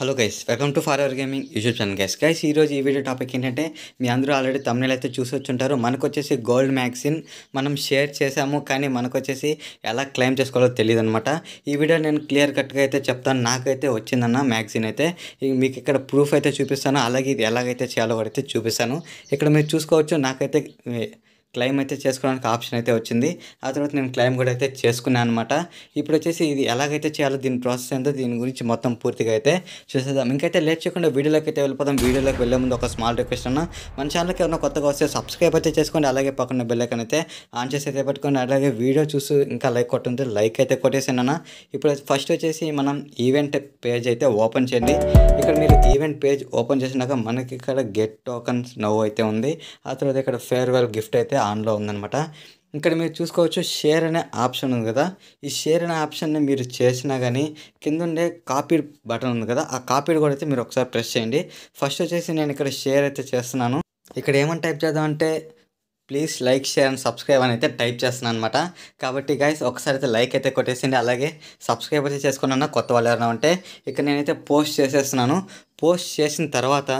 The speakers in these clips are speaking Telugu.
hello guys welcome to for our gaming YouTube channel guys guys ఈరోజు ఈ వీడియో టాపిక్ ఏంటంటే మీ అందరూ ఆల్రెడీ తమిళ అయితే చూసి వచ్చుంటారు మనకు వచ్చేసి గోల్డ్ మ్యాగ్జిన్ మనం షేర్ చేసాము కానీ మనకు వచ్చేసి ఎలా క్లెయిమ్ చేసుకోవాలో తెలియదు అనమాట ఈ వీడియో నేను క్లియర్ కట్గా అయితే చెప్తాను నాకైతే వచ్చిందన్న మ్యాగ్జిన్ అయితే మీకు ఇక్కడ ప్రూఫ్ అయితే చూపిస్తాను అలాగే ఇది ఎలాగైతే చేయాలో అయితే చూపిస్తాను ఇక్కడ మీరు చూసుకోవచ్చు నాకైతే క్లైమ్ అయితే చేసుకోవడానికి ఆప్షన్ అయితే వచ్చింది ఆ తర్వాత నేను క్లెయిమ్ కూడా అయితే చేసుకున్నాను అనమాట ఇప్పుడు వచ్చేసి ఇది ఎలాగైతే చేయాలో దీని ప్రాసెస్ ఏంటో దీని గురించి మొత్తం పూర్తిగా అయితే చూసేద్దాం ఇంకైతే లేట్ చేయకుండా వీడియోలోకి అయితే వెళ్ళిపోదాం వీడియోలోకి వెళ్ళే ముందు ఒక స్మాల్ రిక్వెస్ట్ అన్న మన ఛానల్కి ఏమైనా కొత్తగా వస్తే సబ్స్క్రైబ్ అయితే చేసుకోండి అలాగే పక్కన బెల్లైకన్ అయితే ఆన్ చేసి అయితే పెట్టుకోండి అలాగే వీడియో చూసి ఇంకా లైక్ కొట్టుంటే లైక్ అయితే కొట్టేసాను అన్న ఇప్పుడు ఫస్ట్ వచ్చేసి మనం ఈవెంట్ పేజ్ అయితే ఓపెన్ చేయండి ఇక్కడ మీరు ఈవెంట్ పేజ్ ఓపెన్ చేసినాక మనకి ఇక్కడ గెట్ టోకన్స్ నవ్వు అయితే ఉంది ఆ తర్వాత ఇక్కడ ఫేర్వెల్ గిఫ్ట్ అయితే ఆన్లో ఉందనమాట ఇక్కడ మీరు చూసుకోవచ్చు షేర్ అనే ఆప్షన్ ఉంది కదా ఈ షేర్ అనే ఆప్షన్ని మీరు చేసినా కానీ కింద ఉండే కాపీ బటన్ ఉంది కదా ఆ కాపీ కూడా అయితే మీరు ఒకసారి ప్రెస్ చేయండి ఫస్ట్ వచ్చేసి నేను ఇక్కడ షేర్ అయితే చేస్తున్నాను ఇక్కడ ఏమని టైప్ చేద్దామంటే please like share and subscribe అని అయితే టైప్ చేస్తున్నాను అనమాట కాబట్టి గైస్ ఒకసారి అయితే లైక్ అయితే కొట్టేసింది అలాగే సబ్స్క్రైబ్ అయితే చేసుకున్నా కొత్త వాళ్ళు ఎవరన్నా ఉంటే ఇక్కడ నేనైతే పోస్ట్ చేసేస్తున్నాను పోస్ట్ చేసిన తర్వాత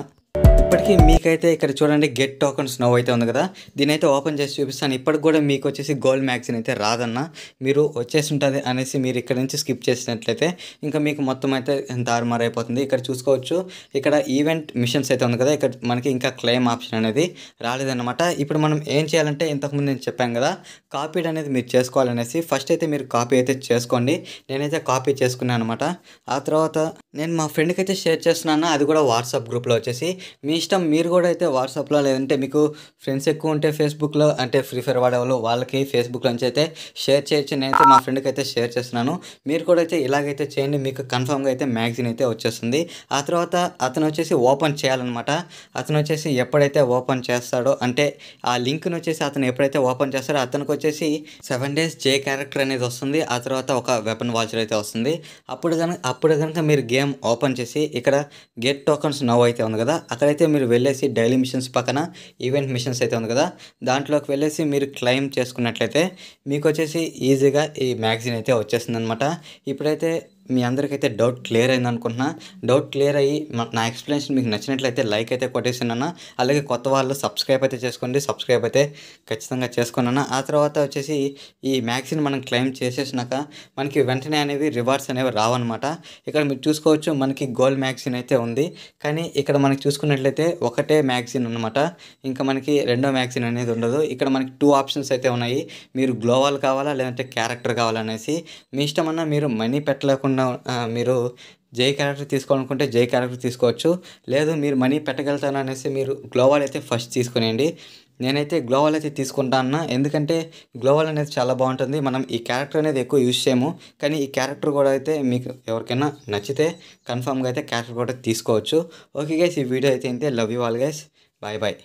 ఇప్పటికి మీకైతే ఇక్కడ చూడండి గెట్ టోకన్స్ నవ్ అయితే ఉంది కదా దీని అయితే ఓపెన్ చేసి చూపిస్తాను ఇప్పటికి కూడా మీకు వచ్చేసి గోల్డ్ మ్యాగ్జిన్ అయితే రాదన్న మీరు వచ్చేసి ఉంటుంది అనేసి మీరు ఇక్కడ నుంచి స్కిప్ చేసినట్లయితే ఇంకా మీకు మొత్తం అయితే దారుమారైపోతుంది ఇక్కడ చూసుకోవచ్చు ఇక్కడ ఈవెంట్ మిషన్స్ అయితే ఉంది కదా ఇక్కడ మనకి ఇంకా క్లెయిమ్ ఆప్షన్ అనేది రాలేదన్నమాట ఇప్పుడు మనం ఏం చేయాలంటే ఇంతకుముందు నేను చెప్పాను కదా కాపీడ్ అనేది మీరు చేసుకోవాలనేసి ఫస్ట్ అయితే మీరు కాపీ అయితే చేసుకోండి నేనైతే కాపీ చేసుకున్నాను అనమాట ఆ తర్వాత నేను మా ఫ్రెండ్కి అయితే షేర్ చేస్తున్నాను అది కూడా వాట్సాప్ గ్రూప్లో వచ్చేసి మీ ఇష్టం ఇష్టం మీరు కూడా అయితే వాట్సాప్లో లేదంటే మీకు ఫ్రెండ్స్ ఎక్కువ ఉంటే ఫేస్బుక్లో అంటే ఫ్రీ ఫైర్ వాడేవాళ్ళు వాళ్ళకి ఫేస్బుక్లో నుంచి అయితే షేర్ చేయొచ్చు నేనైతే మా ఫ్రెండ్కి అయితే షేర్ చేస్తున్నాను మీరు కూడా అయితే ఇలాగైతే చేయండి మీకు కన్ఫామ్గా అయితే మ్యాగజైన్ అయితే వచ్చేస్తుంది ఆ తర్వాత అతను వచ్చేసి ఓపెన్ చేయాలన్నమాట అతను వచ్చేసి ఎప్పుడైతే ఓపెన్ చేస్తాడో అంటే ఆ లింక్ను వచ్చేసి అతను ఎప్పుడైతే ఓపెన్ చేస్తాడో అతనికి వచ్చేసి సెవెన్ డేస్ జే క్యారెక్టర్ అనేది వస్తుంది ఆ తర్వాత ఒక వెపన్ వాచర్ అయితే వస్తుంది అప్పుడు కనుక అప్పుడు కనుక మీరు గేమ్ ఓపెన్ చేసి ఇక్కడ గెట్ టోకన్స్ నవ్ అయితే ఉంది కదా అక్కడైతే మీరు మీరు వెళ్ళేసి డైలీ మిషన్స్ పక్కన ఈవెంట్ మిషన్స్ అయితే ఉంది కదా దాంట్లోకి వెళ్ళేసి మీరు క్లెయిమ్ చేసుకున్నట్లయితే మీకు వచ్చేసి ఈజీగా ఈ మ్యాగజైన్ అయితే వచ్చేస్తుంది అనమాట ఇప్పుడైతే మీ అందరికైతే డౌట్ క్లియర్ అయింది అనుకుంటున్నా డౌట్ క్లియర్ అయ్యి నా ఎక్స్ప్లెనేషన్ మీకు నచ్చినట్లయితే లైక్ అయితే కొట్టేసానన్నా అలాగే కొత్త వాళ్ళు సబ్స్క్రైబ్ అయితే చేసుకోండి సబ్స్క్రైబ్ అయితే ఖచ్చితంగా చేసుకున్నాను ఆ తర్వాత వచ్చేసి ఈ మ్యాక్సిన్ మనం క్లెయిమ్ చేసేసినాక మనకి వెంటనే అనేవి రివార్డ్స్ అనేవి రావన్నమాట ఇక్కడ మీరు చూసుకోవచ్చు మనకి గోల్డ్ మ్యాక్సిన్ అయితే ఉంది కానీ ఇక్కడ మనకి చూసుకున్నట్లయితే ఒకటే మ్యాక్సిన్ అనమాట ఇంకా మనకి రెండో మ్యాక్సిన్ అనేది ఉండదు ఇక్కడ మనకి టూ ఆప్షన్స్ అయితే ఉన్నాయి మీరు గ్లోవల్ కావాలా లేదంటే క్యారెక్టర్ కావాలనేసి మీ ఇష్టమన్నా మీరు మనీ పెట్టలేకుండా ఉన్న మీరు జై క్యారెక్టర్ తీసుకోవాలనుకుంటే జై క్యారెక్టర్ తీసుకోవచ్చు లేదు మీరు మనీ పెట్టగలుగుతాను అనేసి మీరు గ్లోవాల్ అయితే ఫస్ట్ తీసుకునేయండి నేనైతే గ్లోవాల్ అయితే తీసుకుంటా అన్న ఎందుకంటే గ్లోవాల్ అనేది చాలా బాగుంటుంది మనం ఈ క్యారెక్టర్ అనేది ఎక్కువ యూజ్ చేయము కానీ ఈ క్యారెక్టర్ కూడా అయితే మీకు ఎవరికైనా నచ్చితే కన్ఫామ్గా అయితే క్యారెక్టర్ కూడా తీసుకోవచ్చు ఓకే గైస్ ఈ వీడియో అయితే అయితే love you all guys bye bye